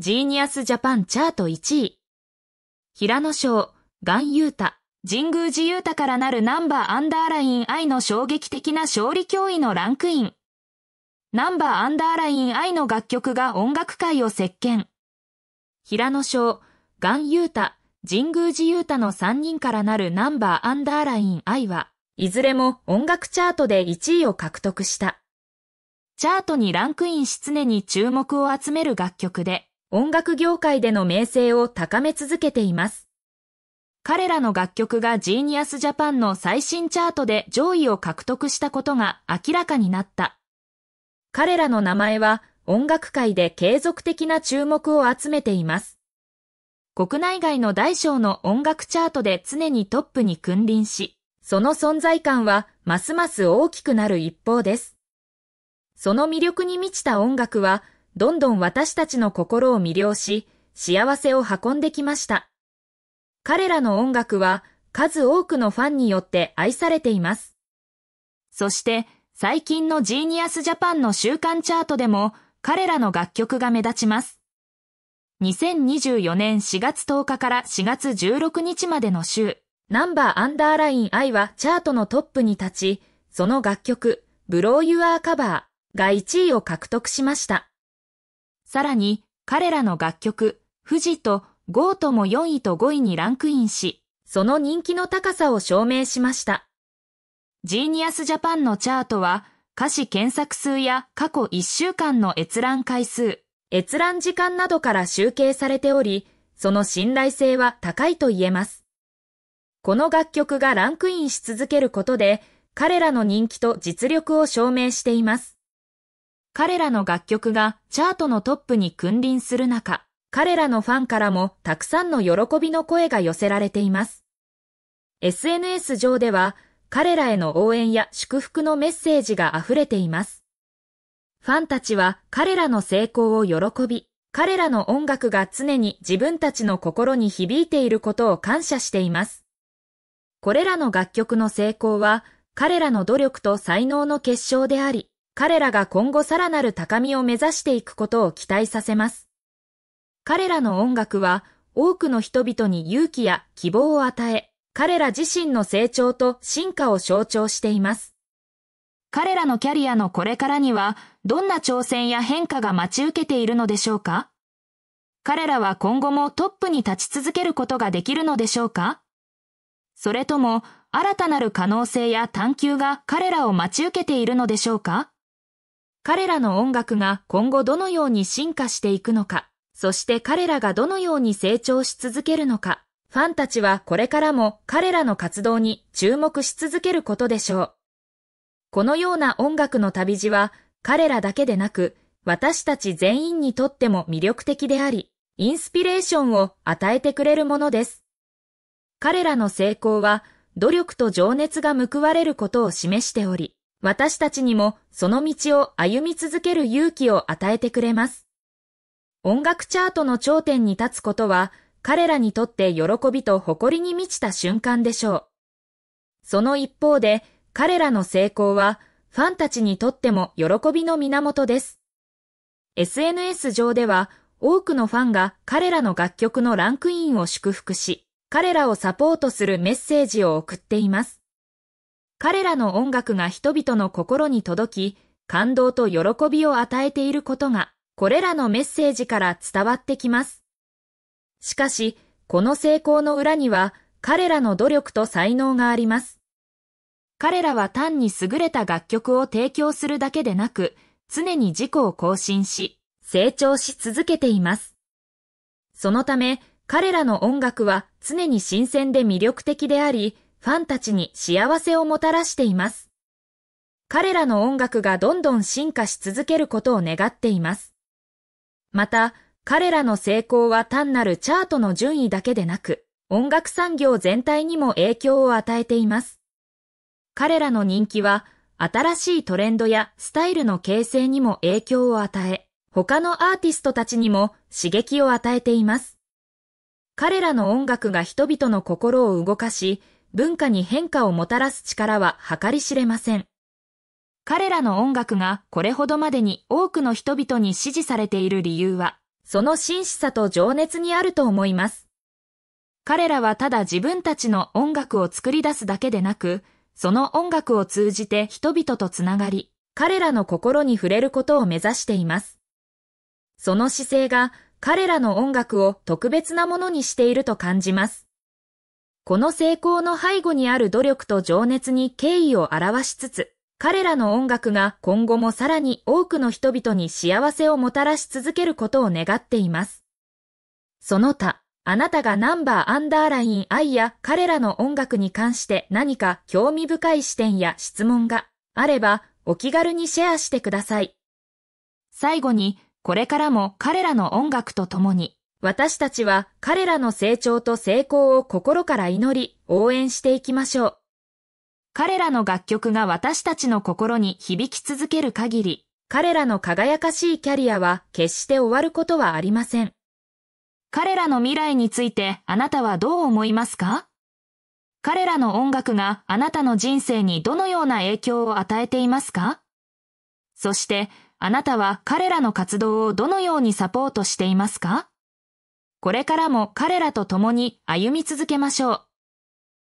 ジーニアスジャパンチャート1位。平野翔、ガンユータ、神宮寺ユータからなるナンバーアンダーライン愛の衝撃的な勝利脅威のランクイン。ナンバーアンダーライン愛の楽曲が音楽界を席巻。平野翔、ガンユータ、神宮寺ユータの3人からなるナンバーアンダーライン愛は、いずれも音楽チャートで1位を獲得した。チャートにランクインし常に注目を集める楽曲で、音楽業界での名声を高め続けています。彼らの楽曲がジーニアスジャパンの最新チャートで上位を獲得したことが明らかになった。彼らの名前は音楽界で継続的な注目を集めています。国内外の大小の音楽チャートで常にトップに君臨し、その存在感はますます大きくなる一方です。その魅力に満ちた音楽はどんどん私たちの心を魅了し、幸せを運んできました。彼らの音楽は数多くのファンによって愛されています。そして最近のジーニアスジャパンの週刊チャートでも彼らの楽曲が目立ちます。2024年4月10日から4月16日までの週、ナンバーアンダーライン I はチャートのトップに立ち、その楽曲、ブローユアーカバーが1位を獲得しました。さらに、彼らの楽曲、富士とゴートも4位と5位にランクインし、その人気の高さを証明しました。ジーニアスジャパンのチャートは、歌詞検索数や過去1週間の閲覧回数、閲覧時間などから集計されており、その信頼性は高いと言えます。この楽曲がランクインし続けることで、彼らの人気と実力を証明しています。彼らの楽曲がチャートのトップに君臨する中、彼らのファンからもたくさんの喜びの声が寄せられています。SNS 上では彼らへの応援や祝福のメッセージが溢れています。ファンたちは彼らの成功を喜び、彼らの音楽が常に自分たちの心に響いていることを感謝しています。これらの楽曲の成功は彼らの努力と才能の結晶であり、彼らが今後さらなる高みを目指していくことを期待させます。彼らの音楽は多くの人々に勇気や希望を与え、彼ら自身の成長と進化を象徴しています。彼らのキャリアのこれからには、どんな挑戦や変化が待ち受けているのでしょうか彼らは今後もトップに立ち続けることができるのでしょうかそれとも、新たなる可能性や探求が彼らを待ち受けているのでしょうか彼らの音楽が今後どのように進化していくのか、そして彼らがどのように成長し続けるのか、ファンたちはこれからも彼らの活動に注目し続けることでしょう。このような音楽の旅路は彼らだけでなく、私たち全員にとっても魅力的であり、インスピレーションを与えてくれるものです。彼らの成功は努力と情熱が報われることを示しており、私たちにもその道を歩み続ける勇気を与えてくれます。音楽チャートの頂点に立つことは、彼らにとって喜びと誇りに満ちた瞬間でしょう。その一方で、彼らの成功は、ファンたちにとっても喜びの源です。SNS 上では、多くのファンが彼らの楽曲のランクインを祝福し、彼らをサポートするメッセージを送っています。彼らの音楽が人々の心に届き、感動と喜びを与えていることが、これらのメッセージから伝わってきます。しかし、この成功の裏には、彼らの努力と才能があります。彼らは単に優れた楽曲を提供するだけでなく、常に自己を更新し、成長し続けています。そのため、彼らの音楽は常に新鮮で魅力的であり、ファンたちに幸せをもたらしています。彼らの音楽がどんどん進化し続けることを願っています。また、彼らの成功は単なるチャートの順位だけでなく、音楽産業全体にも影響を与えています。彼らの人気は、新しいトレンドやスタイルの形成にも影響を与え、他のアーティストたちにも刺激を与えています。彼らの音楽が人々の心を動かし、文化に変化をもたらす力は計り知れません。彼らの音楽がこれほどまでに多くの人々に支持されている理由は、その真摯さと情熱にあると思います。彼らはただ自分たちの音楽を作り出すだけでなく、その音楽を通じて人々とつながり、彼らの心に触れることを目指しています。その姿勢が彼らの音楽を特別なものにしていると感じます。この成功の背後にある努力と情熱に敬意を表しつつ、彼らの音楽が今後もさらに多くの人々に幸せをもたらし続けることを願っています。その他、あなたがナンバーアンダーライン愛や彼らの音楽に関して何か興味深い視点や質問があればお気軽にシェアしてください。最後に、これからも彼らの音楽と共に私たちは彼らの成長と成功を心から祈り、応援していきましょう。彼らの楽曲が私たちの心に響き続ける限り、彼らの輝かしいキャリアは決して終わることはありません。彼らの未来についてあなたはどう思いますか彼らの音楽があなたの人生にどのような影響を与えていますかそして、あなたは彼らの活動をどのようにサポートしていますかこれからも彼らと共に歩み続けましょう。